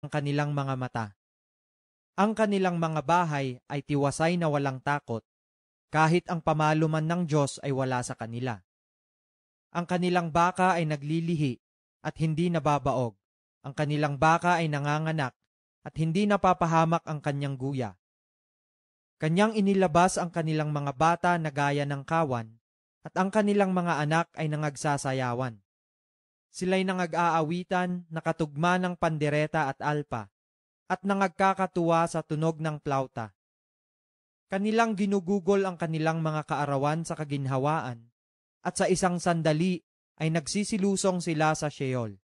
ang kanilang mga mata. Ang kanilang mga bahay ay tiwasay na walang takot, kahit ang pamaluman ng Diyos ay wala sa kanila. Ang kanilang baka ay naglilihi at hindi nababaog. Ang kanilang baka ay nanganganak at hindi napapahamak ang kanyang guya. Kanyang inilabas ang kanilang mga bata na gaya ng kawan, at ang kanilang mga anak ay nangagsasayawan. Sila'y nangag-aawitan, nakatugma ng pandereta at alpa, at nangagkakatuwa sa tunog ng plauta. Kanilang ginugugol ang kanilang mga kaarawan sa kaginhawaan, at sa isang sandali ay nagsisilusong sila sa Sheol.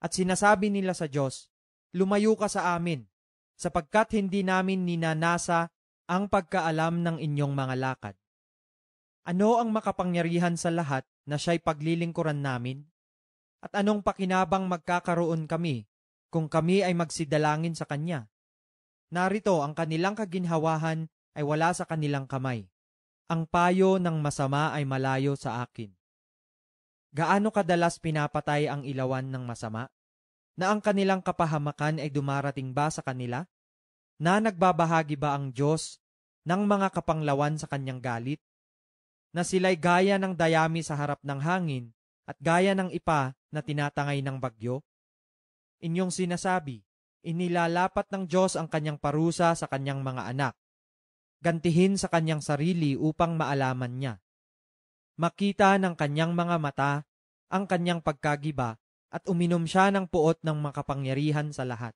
At sinasabi nila sa Diyos, Lumayo ka sa amin, sapagkat hindi namin ninanasa ang pagkaalam ng inyong mga lakad. Ano ang makapangyarihan sa lahat na siya'y paglilingkuran namin? At anong pakinabang magkakaroon kami kung kami ay magsidalangin sa Kanya? Narito ang kanilang kaginhawahan ay wala sa kanilang kamay. Ang payo ng masama ay malayo sa akin. Gaano kadalas pinapatay ang ilawan ng masama? Na ang kanilang kapahamakan ay dumarating ba sa kanila? Na nagbabahagi ba ang Diyos ng mga kapanglawan sa kanyang galit? Na sila'y gaya ng dayami sa harap ng hangin at gaya ng ipa na tinatangay ng bagyo? Inyong sinasabi, inilalapat ng Diyos ang kanyang parusa sa kanyang mga anak. Gantihin sa kanyang sarili upang maalaman niya. Makita ng kanyang mga mata ang kanyang pagkagiba at uminom siya ng puot ng makapangyarihan sa lahat.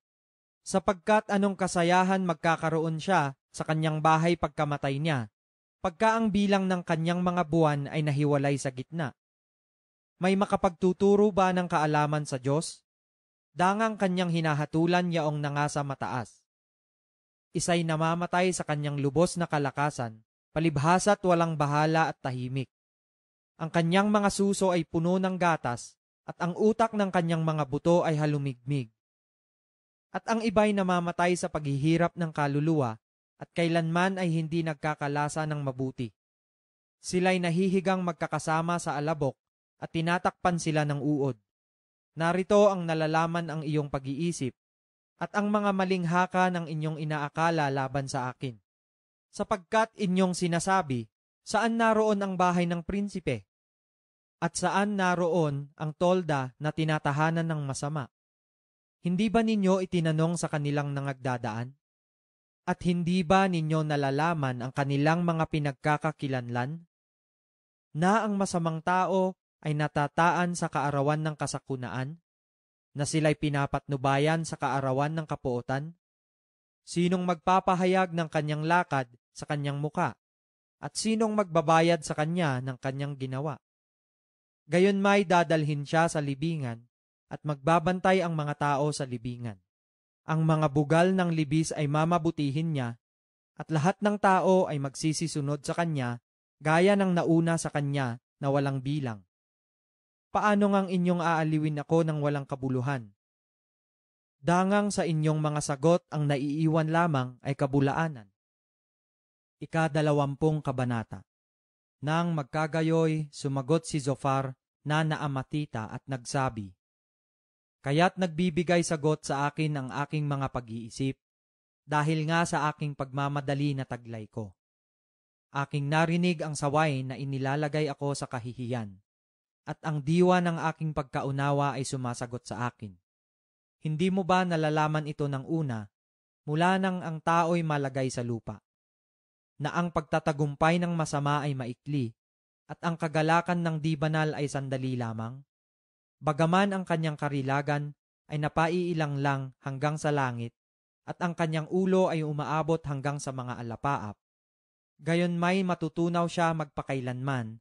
Sapagkat anong kasayahan magkakaroon siya sa kanyang bahay pagkamatay niya, pagka ang bilang ng kanyang mga buwan ay nahiwalay sa gitna. May makapagtuturo ba ng kaalaman sa Diyos? Dangang kanyang hinahatulan yaong nangasa mataas. Isa'y namamatay sa kanyang lubos na kalakasan, palibhasa't walang bahala at tahimik. Ang kanyang mga suso ay puno ng gatas, at ang utak ng kanyang mga buto ay halumigmig. At ang iba'y namamatay sa paghihirap ng kaluluwa, at kailanman ay hindi nagkakalasa ng mabuti. Sila'y nahihigang magkakasama sa alabok at tinatakpan sila ng uod. Narito ang nalalaman ang iyong pag-iisip at ang mga maling haka ng inyong inaakala laban sa akin. Sapagkat inyong sinasabi, saan naroon ang bahay ng prinsipe? At saan naroon ang tolda na tinatahanan ng masama? Hindi ba ninyo itinanong sa kanilang nangagdadaan? At hindi ba ninyo nalalaman ang kanilang mga pinagkakakilanlan? Na ang masamang tao ay natataan sa kaarawan ng kasakunaan? Na sila'y pinapatnubayan sa kaarawan ng kapuotan? Sinong magpapahayag ng kanyang lakad sa kanyang muka? At sinong magbabayad sa kanya ng kanyang ginawa? Gayon may dadalhin siya sa libingan at magbabantay ang mga tao sa libingan. Ang mga bugal ng libis ay mamabutihin niya at lahat ng tao ay magsisisunod sa kanya gaya ng nauna sa kanya na walang bilang paano ngang inyong aaliwin ako ng walang kabuluhan? Dangang sa inyong mga sagot ang naiiwan lamang ay kabulaanan. Ikadalawampung kabanata Nang magkagayoy, sumagot si Zofar na naamatita at nagsabi, Kaya't nagbibigay sagot sa akin ang aking mga pag-iisip, dahil nga sa aking pagmamadali na taglay ko. Aking narinig ang saway na inilalagay ako sa kahihiyan at ang diwa ng aking pagkaunawa ay sumasagot sa akin. Hindi mo ba nalalaman ito ng una, mula nang ang tao'y malagay sa lupa, na ang pagtatagumpay ng masama ay maikli, at ang kagalakan ng di banal ay sandali lamang? Bagaman ang kanyang karilagan ay napaiilang lang hanggang sa langit, at ang kanyang ulo ay umaabot hanggang sa mga alapaap. Gayon may matutunaw siya magpakailanman,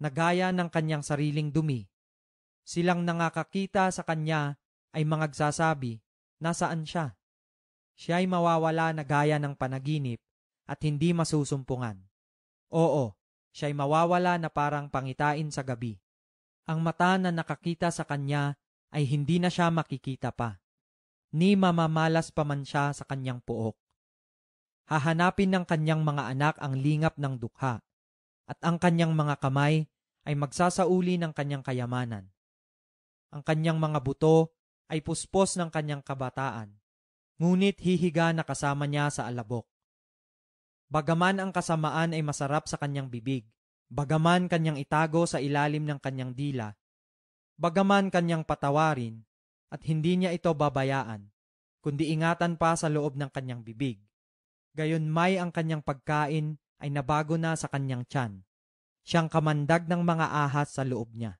na gaya ng kanyang sariling dumi. Silang nangakakita sa kanya ay mga magsasabi, nasaan siya? Siya ay mawawala na gaya ng panaginip at hindi masusumpungan. Oo, siya ay mawawala na parang pangitain sa gabi. Ang mata na nakakita sa kanya ay hindi na siya makikita pa. Ni mamamalas pa man siya sa kanyang puok. Hahanapin ng kanyang mga anak ang lingap ng dukha, at ang kanyang mga kamay ay magsasauli ng kanyang kayamanan. Ang kanyang mga buto ay puspos ng kanyang kabataan, ngunit hihiga na kasama niya sa alabok. Bagaman ang kasamaan ay masarap sa kanyang bibig, bagaman kanyang itago sa ilalim ng kanyang dila, bagaman kanyang patawarin, at hindi niya ito babayaan, kundi ingatan pa sa loob ng kanyang bibig. Gayon may ang kanyang pagkain ay nabago na sa kanyang tiyan. Siyang kamandag ng mga ahas sa loob niya.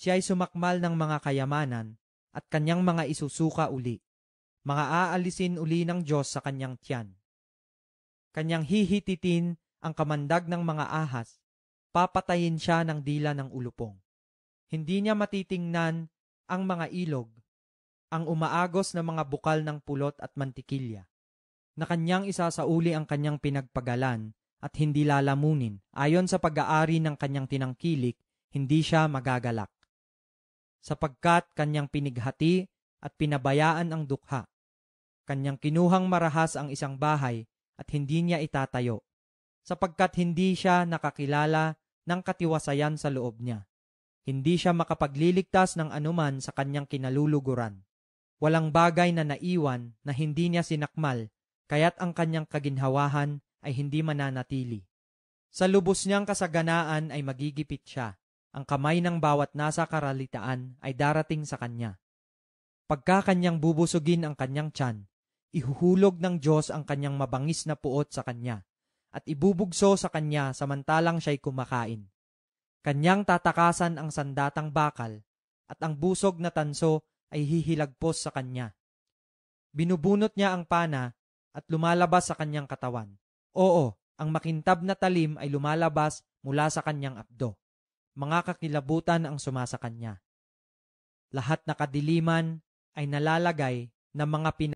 Siya ay sumakmal ng mga kayamanan at kanyang mga isusuka uli. Mga aalisin uli ng Diyos sa kanyang tiyan. Kanyang hihititin ang kamandag ng mga ahas, papatayin siya ng dila ng ulupong. Hindi niya matitingnan ang mga ilog, ang umaagos na mga bukal ng pulot at mantikilya, na kanyang isasauli ang kanyang pinagpagalan at hindi lalamunin. Ayon sa pag-aari ng kanyang tinangkilik, hindi siya magagalak. Sapagkat kanyang pinighati at pinabayaan ang dukha. Kanyang kinuhang marahas ang isang bahay at hindi niya itatayo, sapagkat hindi siya nakakilala ng katiwasayan sa loob niya. Hindi siya makapagliligtas ng anuman sa kanyang kinaluluguran. Walang bagay na naiwan na hindi niya sinakmal, kaya't ang kanyang kaginhawahan ay hindi mananatili. Sa lubos niyang kasaganaan ay magigipit siya. Ang kamay ng bawat nasa karalitaan ay darating sa kanya. Pagka kanyang bubusugin ang kanyang tiyan, ihuhulog ng Diyos ang kanyang mabangis na puot sa kanya, at ibubugso sa kanya samantalang siya'y kumakain. Kanyang tatakasan ang sandatang bakal, at ang busog na tanso ay hihilagpos sa kanya. Binubunot niya ang pana at lumalabas sa kanyang katawan. Oo, ang makintab na talim ay lumalabas mula sa kanyang abdo. Mga kakilabutan ang sumasa kanya. Lahat na kadiliman ay nalalagay ng mga pinag